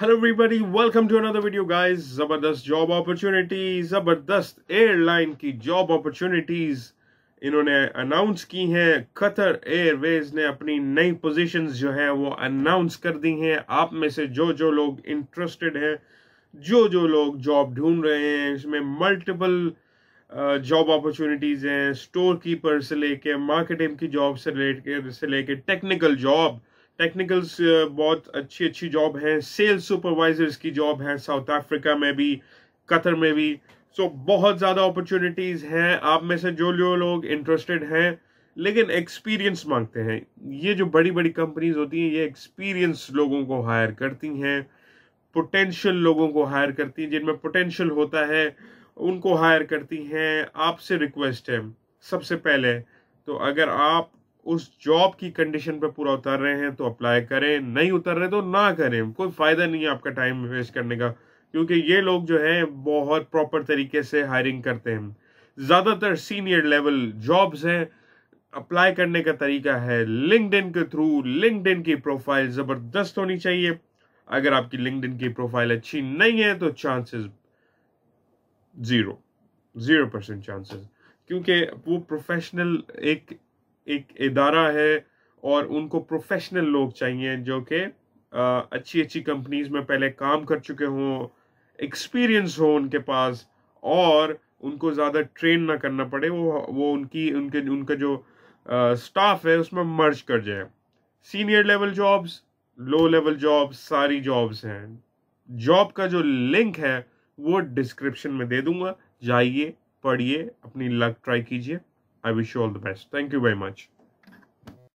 Hello everybody welcome to another video guys जबरदस्त job opportunities जबरदस्त airline की job opportunities इन्होंने अनाउंस की हैं कतर एयरवेज ने अपनी नई पोजीशंस जो हैं वो अनाउंस कर दी हैं आप में से जो जो लोग इंटरेस्टेड हैं जो जो लोग जॉब ढूंढ रहे हैं इसमें मल्टीपल जॉब अपॉर्चुनिटीज़ हैं स्टोर कीपर से लेके मार्केटिंग की जॉब से लेके से लेके टेक्निकल जॉब टेक्निकल्स uh, बहुत अच्छी अच्छी जॉब हैं सेल्स सुपरवाइजर्स की जॉब है साउथ अफ्रीका में भी कतर में भी सो so, बहुत ज़्यादा अपॉर्चुनिटीज़ हैं आप में से जो जो लोग इंटरेस्टेड हैं लेकिन एक्सपीरियंस मांगते हैं ये जो बड़ी बड़ी कंपनीज होती हैं ये एक्सपीरियंस लोगों को हायर करती हैं पोटेंशियल लोगों को हायर करती हैं जिनमें पोटेंशियल होता है उनको हायर करती हैं आपसे रिक्वेस्ट है सबसे पहले तो अगर आप उस जॉब की कंडीशन पे पूरा उतर रहे हैं तो अप्लाई करें नहीं उतर रहे तो ना करें कोई फ़ायदा नहीं है आपका टाइम वेस्ट करने का क्योंकि ये लोग जो है बहुत प्रॉपर तरीके से हायरिंग करते हैं ज़्यादातर सीनियर लेवल जॉब्स हैं अप्लाई करने का तरीका है लिंकड के थ्रू लिंकड की प्रोफाइल ज़बरदस्त होनी चाहिए अगर आपकी लिंकड की प्रोफाइल अच्छी नहीं है तो chances zero zero percent chances क्योंकि वो प्रोफेशनल एक एक इदारा है और उनको प्रोफेशनल लोग चाहिए जो कि अच्छी अच्छी कंपनीज में पहले काम कर चुके हों एक्सपीरियंस हो उनके पास और उनको ज़्यादा ट्रेन ना करना पड़े वो वो उनकी उनके उनका जो स्टाफ है उसमें मर्ज कर जाए senior level jobs low level jobs सारी जॉब्स हैं जॉब का जो लिंक है वो डिस्क्रिप्शन में दे दूंगा जाइए पढ़िए अपनी लक ट्राई कीजिए I wish you all the best. Thank you very much.